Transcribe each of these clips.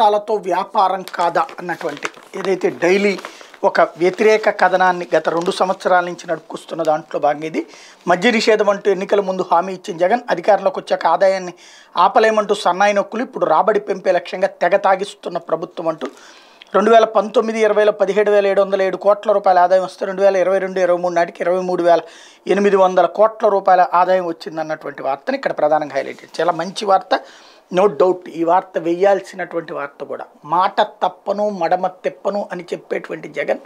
అంశాలతో వ్యాపారం కాదా అన్నటువంటి ఏదైతే డైలీ ఒక వ్యతిరేక కథనాన్ని గత రెండు సంవత్సరాల నుంచి నడుపుకొస్తున్న దాంట్లో భాగంగా ఇది మద్య నిషేధం అంటూ ఎన్నికల ముందు హామీ ఇచ్చిన జగన్ అధికారంలోకి వచ్చాక ఆదాయాన్ని ఆపలేమంటూ సన్నాయి నొక్కులు ఇప్పుడు రాబడి పెంపే లక్ష్యంగా తెగ తాగిస్తున్న ప్రభుత్వం అంటూ రెండు వేల పంతొమ్మిది ఇరవైలో పదిహేడు వేల ఏడు వందల ఏడు కోట్ల రూపాయల ఆదాయం వస్తే రెండు వేల ఇరవై రెండు ఇరవై మూడు నాటికి ఇరవై మూడు వేల ఎనిమిది వందల కోట్ల రూపాయల ఆదాయం వచ్చిందన్నటువంటి వార్తను ఇక్కడ ప్రధానంగా హైలైట్ చాలా మంచి వార్త నో డౌట్ ఈ వార్త వేయాల్సినటువంటి వార్త కూడా మాట తప్పను మడమ తిప్పను అని చెప్పేటువంటి జగన్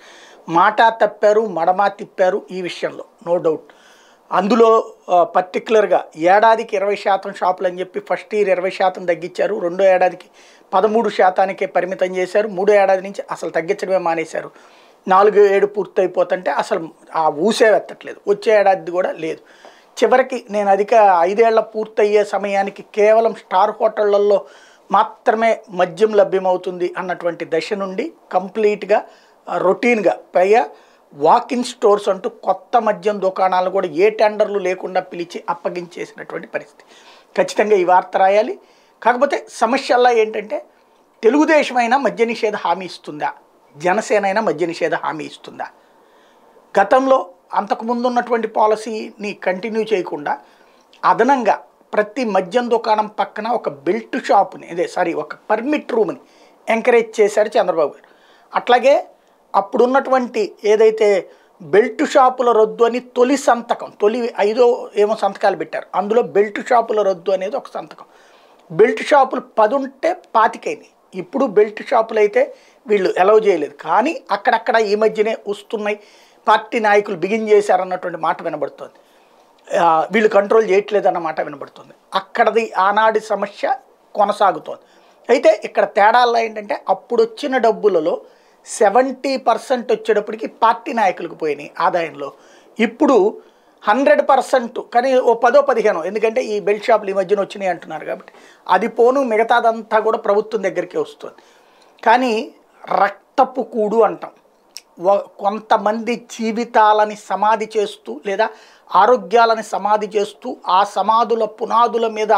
మాట తప్పారు మడమ తిప్పారు ఈ విషయంలో నో డౌట్ అందులో పర్టికులర్గా ఏడాదికి ఇరవై శాతం షాపులు అని చెప్పి ఫస్ట్ ఇయర్ ఇరవై శాతం తగ్గించారు రెండో ఏడాదికి పదమూడు శాతానికే పరిమితం చేశారు మూడో ఏడాది నుంచి అసలు తగ్గించడమే మానేశారు నాలుగు ఏడు పూర్తయిపోతుంటే అసలు ఆ ఊసే వెత్తట్లేదు వచ్చే ఏడాది కూడా లేదు చివరికి నేను అధిక ఐదేళ్ల పూర్తయ్యే సమయానికి కేవలం స్టార్ హోటళ్లలో మాత్రమే మద్యం లభ్యమవుతుంది అన్నటువంటి దశ నుండి కంప్లీట్గా రొటీన్గా పైగా వాకిన్ స్టోర్స్ అంటూ కొత్త మద్యం దుకాణాలు కూడా ఏ టెండర్లు లేకుండా పిలిచి అప్పగించేసినటువంటి పరిస్థితి ఖచ్చితంగా ఈ వార్త రాయాలి కాకపోతే సమస్యల్లా ఏంటంటే తెలుగుదేశం అయినా మద్య నిషేధ హామీ ఇస్తుందా జనసేన అయినా మద్య నిషేధ హామీ ఇస్తుందా గతంలో అంతకుముందు ఉన్నటువంటి పాలసీని కంటిన్యూ చేయకుండా అదనంగా ప్రతి మద్యం దుకాణం పక్కన ఒక బెల్ట్ షాప్ని అదే సారీ ఒక పర్మిట్ రూమ్ని ఎంకరేజ్ చేశారు చంద్రబాబు గారు అట్లాగే అప్పుడున్నటువంటి ఏదైతే బెల్ట్ షాపుల రద్దు అని తొలి సంతకం తొలి ఐదో ఏమో సంతకాలు పెట్టారు అందులో బెల్ట్ షాపుల రద్దు అనేది ఒక సంతకం బెల్ట్ షాపులు పది ఉంటే పాతికైనవి ఇప్పుడు బెల్ట్ షాపులు అయితే వీళ్ళు అలౌ చేయలేదు కానీ అక్కడక్కడ ఈ మధ్యనే వస్తున్నాయి పార్టీ నాయకులు బిగిన్ చేశారన్నటువంటి మాట వినబడుతోంది వీళ్ళు కంట్రోల్ చేయట్లేదన్న మాట వినబడుతుంది అక్కడది ఆనాడి సమస్య కొనసాగుతోంది అయితే ఇక్కడ తేడాల్లో ఏంటంటే అప్పుడు వచ్చిన డబ్బులలో సెవెంటీ పర్సెంట్ వచ్చేటప్పటికి పార్టీ నాయకులకు పోయినాయి ఆదాయంలో ఇప్పుడు హండ్రెడ్ పర్సెంట్ కానీ ఓ పదో పదిహేను ఎందుకంటే ఈ బెల్ట్ షాపులు ఈ మధ్యన వచ్చినాయి అంటున్నారు కాబట్టి అది పోను మిగతాదంతా కూడా ప్రభుత్వం దగ్గరికే వస్తుంది కానీ రక్తపు కూడు అంటాం కొంతమంది జీవితాలని సమాధి చేస్తూ లేదా ఆరోగ్యాలని సమాధి చేస్తూ ఆ సమాధుల పునాదుల మీద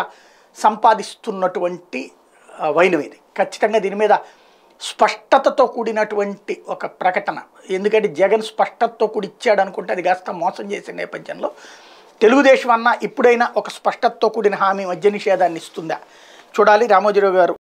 సంపాదిస్తున్నటువంటి వైనం ఇది ఖచ్చితంగా దీని మీద స్పష్టతతో కూడినటువంటి ఒక ప్రకటన ఎందుకంటే జగన్ స్పష్టతతో కూడి ఇచ్చాడు అనుకుంటే అది కాస్త మోసం చేసే నేపథ్యంలో తెలుగుదేశం అన్న ఇప్పుడైనా ఒక స్పష్టతతో కూడిన హామీ మద్య నిషేధాన్ని ఇస్తుందా చూడాలి రామోజీరావు గారు